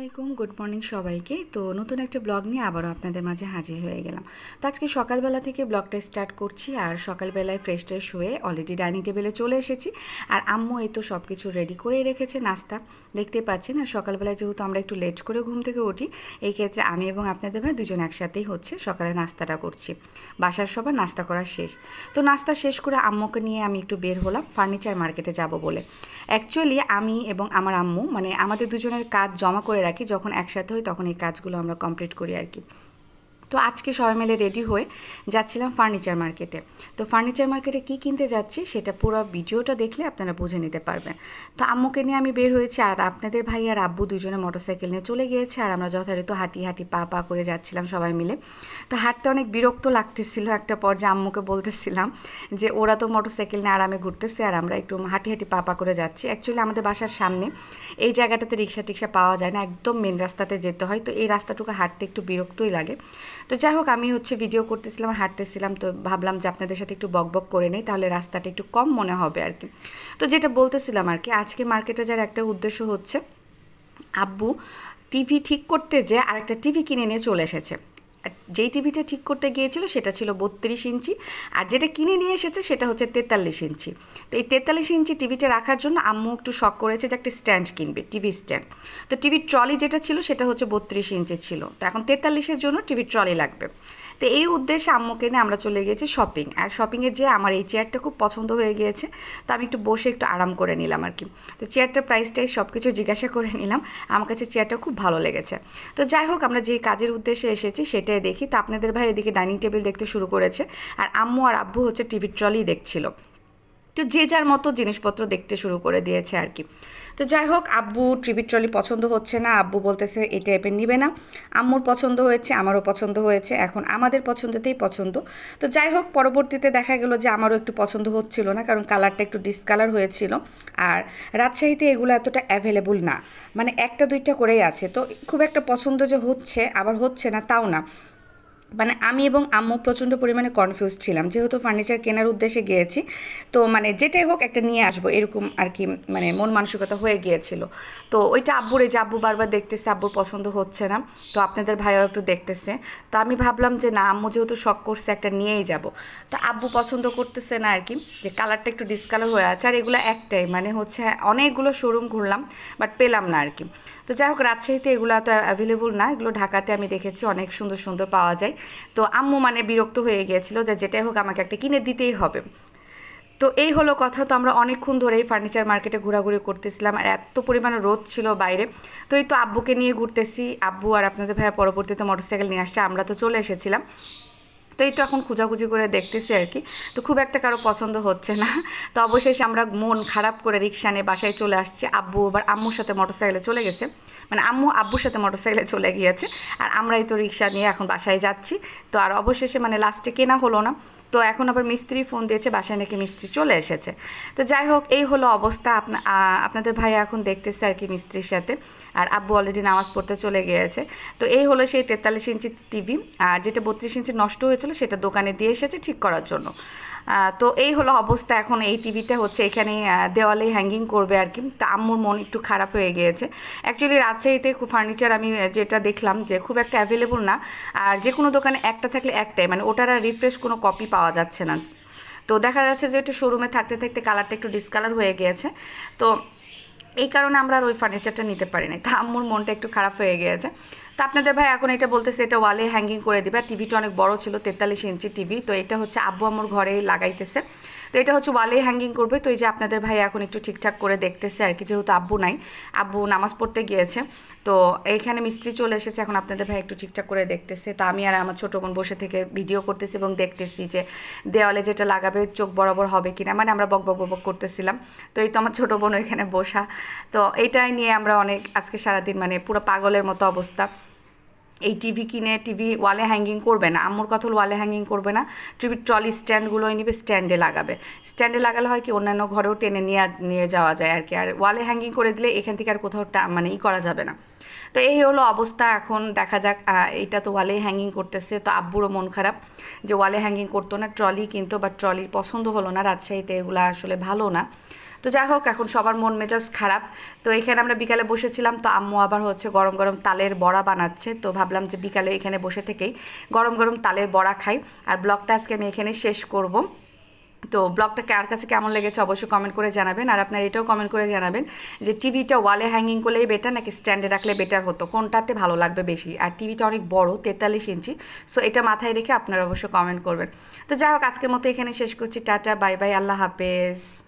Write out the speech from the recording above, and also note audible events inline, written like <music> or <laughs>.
আসসালামাইকুম good morning সবাইকে তো নতুন একটা ব্লগ নিয়ে আবারও আপনাদের মাঝে হাজির হয়ে গেলাম তো আজকে সকালবেলা থেকে ব্লগটা স্টার্ট করছি আর সকালবেলায় ফ্রেশ ট্রেশ হয়ে অলরেডি ডাইনিং টেবিলে চলে এসেছি আর আম্মু এই তো সব কিছু রেডি করেই রেখেছে নাস্তা দেখতে পাচ্ছেন আর সকালবেলায় যেহেতু আমরা একটু লেট করে ঘুম থেকে উঠি এই ক্ষেত্রে আমি এবং আপনাদের ভাই দুজন একসাথেই হচ্ছে সকালে নাস্তাটা করছি বাসার সবার নাস্তা করা শেষ তো নাস্তা শেষ করে আম্মুকে নিয়ে আমি একটু বের হলাম ফার্নিচার মার্কেটে যাব বলে অ্যাকচুয়ালি আমি এবং আমার আম্মু মানে আমাদের দুজনের কাজ জমা করে রাখি যখন একসাথে হই তখন এই কাজগুলো আমরা কমপ্লিট করি আর কি তো আজকে সবাই মিলে রেডি হয়ে যাচ্ছিলাম ফার্নিচার মার্কেটে তো ফার্নিচার মার্কেটে কি কিনতে যাচ্ছি সেটা পুরো ভিডিওটা দেখলে আপনারা বুঝে নিতে পারবেন তো আম্মুকে নিয়ে আমি বের হয়েছি আর আপনাদের ভাই আর আব্বু দুজনে মোটরসাইকেল নিয়ে চলে গিয়েছে আর আমরা যথারীত হাঁটি হাঁটি পা পা করে যাচ্ছিলাম সবাই মিলে তো হাঁটতে অনেক বিরক্ত লাগতেছিল একটা পর্যায়ে আম্মুকে বলতেছিলাম যে ওরা তো মোটরসাইকেল নিয়ে আরামে ঘুরতেছে আর আমরা একটু হাঁটি হাঁটি পা পা করে যাচ্ছি অ্যাকচুয়ালি আমাদের বাসার সামনে এই জায়গাটাতে রিক্সা টিক্সা পাওয়া যায় না একদম মেন রাস্তাতে যেতে হয় তো এই রাস্তাটুকু হাঁটতে একটু বিরক্তই লাগে তো যাই হোক আমি হচ্ছে ভিডিও করতেছিলাম হাঁটতেছিলাম তো ভাবলাম যে আপনাদের সাথে একটু বকবক করে নেই তাহলে রাস্তাটা একটু কম মনে হবে আর কি তো যেটা বলতেছিলাম আর কি আজকে মার্কেটে যার একটা উদ্দেশ্য হচ্ছে আব্বু টিভি ঠিক করতে যে আরেকটা টিভি কিনে নিয়ে চলে এসেছে যেই টিভিটা ঠিক করতে গিয়েছিল সেটা ছিল বত্রিশ ইঞ্চি আর যেটা কিনে নিয়ে এসেছে সেটা হচ্ছে তেতাল্লিশ ইঞ্চি তো এই তেতাল্লিশ ইঞ্চি টিভিটা রাখার জন্য আম্মু একটু শখ করেছে যে একটা স্ট্যান্ড কিনবে টিভি স্ট্যান্ড তো টিভির ট্রলি যেটা ছিল সেটা হচ্ছে বত্রিশ ইঞ্চি ছিল তো এখন তেতাল্লিশের জন্য টিভির ট্রলি লাগবে তো এই উদ্দেশ্যে আম্মুকে নিয়ে আমরা চলে গিয়েছি শপিং আর শপিংয়ে যেয়ে আমার এই চেয়ারটা খুব পছন্দ হয়ে গিয়েছে তো আমি একটু বসে একটু আরাম করে নিলাম আর কি তো চেয়ারটার প্রাইস টাইস সব কিছু জিজ্ঞাসা করে নিলাম আমার কাছে চেয়ারটা খুব ভালো লেগেছে তো যাই হোক আমরা যে কাজের উদ্দেশ্যে এসেছি সেটা দেখি তো আপনাদের ভাই এদিকে ডাইনিং টেবিল দেখতে শুরু করেছে আর আম্মু আর আব্বু হচ্ছে টিভির ট্রলি দেখছিল তো যে যার মতো জিনিসপত্র দেখতে শুরু করে দিয়েছে আর কি তো যাই হোক আব্বু ট্রিবিট ট্রলি পছন্দ হচ্ছে না আব্বু বলতেছে এই টাইপের নিবে না আম্মুর পছন্দ হয়েছে আমারও পছন্দ হয়েছে এখন আমাদের পছন্দতেই পছন্দ তো যাই হোক পরবর্তীতে দেখা গেল যে আমারও একটু পছন্দ হচ্ছিল না কারণ কালারটা একটু ডিসকালার হয়েছিল আর রাজশাহীতে এগুলো এতটা অ্যাভেলেবল না মানে একটা দুইটা করেই আছে তো খুব একটা পছন্দ যে হচ্ছে আবার হচ্ছে না তাও না মানে আমি এবং আম্মু প্রচণ্ড পরিমাণে কনফিউজ ছিলাম যেহেতু ফার্নিচার কেনার উদ্দেশ্যে গিয়েছি তো মানে যেটাই হোক একটা নিয়ে আসবো এরকম আর কি মানে মন মানসিকতা হয়ে গিয়েছিল তো ওইটা আব্বুর এই যে আব্বু বারবার দেখতেছে আব্বুর পছন্দ হচ্ছে না তো আপনাদের ভাইও একটু দেখতেছে তো আমি ভাবলাম যে না আম্মু যেহেতু শখ করছে একটা নিয়েই যাব তো আব্বু পছন্দ করতেছে না আর কি যে কালারটা একটু ডিসকালার হয়ে আছে আর এগুলো একটাই মানে হচ্ছে অনেকগুলো শোরুম ঘুরলাম বাট পেলাম না আর কি তো যাই হোক রাজশাহীতে এগুলো তো অ্যাভেলেবল না এগুলো ঢাকাতে আমি দেখেছি অনেক সুন্দর সুন্দর পাওয়া যায় তো আম্মু মানে বিরক্ত হয়ে গিয়েছিলো যে যেটাই হোক আমাকে একটা কিনে দিতেই হবে তো এই হলো কথা তো আমরা অনেকক্ষণ ধরেই ফার্নিচার মার্কেটে ঘোরাঘুরি করতেছিলাম আর এত পরিমাণে রোদ ছিল বাইরে তো এই তো আব্বুকে নিয়ে ঘুরতেছি আব্বু আর আপনাদের ভাইয়া পরবর্তীতে মোটরসাইকেল নিয়ে আসছে আমরা তো চলে এসেছিলাম তো এটা এখন খোঁজাখুঁজি করে দেখতেছি আর কি তো খুব একটা কারো পছন্দ হচ্ছে না <laughs> তো অবশেষে আমরা মন খারাপ করে রিক্সা নিয়ে বাসায় চলে আসছি আব্বু আবার আম্মুর সাথে মোটরসাইকেলে চলে গেছে মানে আম্মু আব্বুর সাথে মোটরসাইকেলে চলে গিয়েছে আর আমরাই তো রিক্সা নিয়ে এখন বাসায় যাচ্ছি তো আর অবশেষে মানে লাস্টে কেনা হলো না তো এখন আবার মিস্ত্রি ফোন দিয়েছে বাসায় নাকি মিস্ত্রি চলে এসেছে তো যাই হোক এই হলো অবস্থা আপনা আপনাদের ভাই এখন দেখতেছে আর কি মিস্ত্রির সাথে আর আব্বু অলরেডি নামাজ পড়তে চলে গিয়েছে তো এই হলো সেই তেতাল্লিশ ইঞ্চি টিভি আর যেটা বত্রিশ ইঞ্চি নষ্ট হয়েছিল সেটা দোকানে দিয়ে এসেছে ঠিক করার জন্য তো এই হলো অবস্থা এখন এই টিভিটা হচ্ছে এখানে দেওয়ালে হ্যাঙ্গিং করবে আর কি তা আম্মুর মন একটু খারাপ হয়ে গিয়েছে অ্যাকচুয়ালি রাজশাহীতে ফার্নিচার আমি যেটা দেখলাম যে খুব একটা অ্যাভেলেবল না আর যে কোনো দোকানে একটা থাকলে একটাই মানে ওটার আর রিফ্রেশ কোনো কপি পাওয়া যাচ্ছে না তো দেখা যাচ্ছে যে একটু শোরুমে থাকতে থাকতে কালারটা একটু ডিসকালার হয়ে গিয়েছে তো এই কারণে আমরা আর ওই ফার্নিচারটা নিতে পারি না তা আম্মুর মনটা একটু খারাপ হয়ে গিয়েছে তো আপনাদের ভাই এখন এটা বলতেছে এটা ওয়ালে হ্যাঙ্গিং করে দেবে টিভিটা অনেক বড় ছিল তেতাল্লিশ ইঞ্চি টিভি তো এটা হচ্ছে আব্বু আমার ঘরে লাগাইতেছে তো এটা হচ্ছে ওয়ালে হ্যাঙ্গিং করবে তো এই যে আপনাদের ভাই এখন একটু ঠিকঠাক করে দেখতেছে আর কি যেহেতু আব্বু নাই আব্বু নামাজ পড়তে গিয়েছে তো এখানে মিস্ত্রি চলে এসেছে এখন আপনাদের ভাই একটু ঠিকঠাক করে দেখতেছে তো আমি আর আমার ছোটো বোন বসে থেকে ভিডিও করতেছি এবং দেখতেছি যে দেওয়ালে যেটা লাগাবে চোখ বরাবর হবে কিনা মানে আমরা বক বক বক করতেছিলাম তো এই তো আমার ছোটো বোন এখানে বসা তো এটাই নিয়ে আমরা অনেক আজকে সারাদিন মানে পুরো পাগলের মতো অবস্থা এই টিভি কিনে টিভি ওয়ালে হ্যাঙ্গিং করবে না আম্মুর কথা ওয়ালে হ্যাঙ্গিং করবে না টিভির ট্রলি স্ট্যান্ডগুলোই নিবে স্ট্যান্ডে লাগাবে স্ট্যান্ডে লাগালে হয় কি অন্যান্য ঘরেও টেনে নিয়ে নিয়ে যাওয়া যায় আর কি আর ওয়ালে হ্যাঙ্গিং করে দিলে এখান থেকে আর কোথাও মানে ই করা যাবে না তো এই হলো অবস্থা এখন দেখা যাক এটা তো ওয়ালে হ্যাঙ্গিং করতেছে তো আব্বুরও মন খারাপ যে ওয়ালে হ্যাঙ্গিং করতো না ট্রলি কিন্তু বা ট্রলি পছন্দ হলো না রাজশাহীতে এগুলো আসলে ভালো না তো যাই হোক এখন সবার মন মেজাজ খারাপ তো এখানে আমরা বিকালে বসেছিলাম তো আম্মু আবার হচ্ছে গরম গরম তালের বড়া বানাচ্ছে তো ভাবলাম যে বিকালে এখানে বসে থেকেই গরম গরম তালের বড়া খাই আর ব্লগটা আজকে আমি এখানে শেষ করব তো ব্লগটা কার কাছে কেমন লেগেছে অবশ্যই কমেন্ট করে জানাবেন আর আপনার এটাও কমেন্ট করে জানাবেন যে টিভিটা ওয়ালে হ্যাঙ্গিং করলেই বেটার নাকি স্ট্যান্ডে রাখলে বেটার হতো কোনটাতে ভালো লাগবে বেশি আর টিভিটা অনেক বড় তেতাল্লিশ ইঞ্চি সো এটা মাথায় রেখে আপনারা অবশ্যই কমেন্ট করবেন তো যাই হোক আজকের মতো এখানে শেষ করছি টাটা বাই বাই আল্লাহ হাফেজ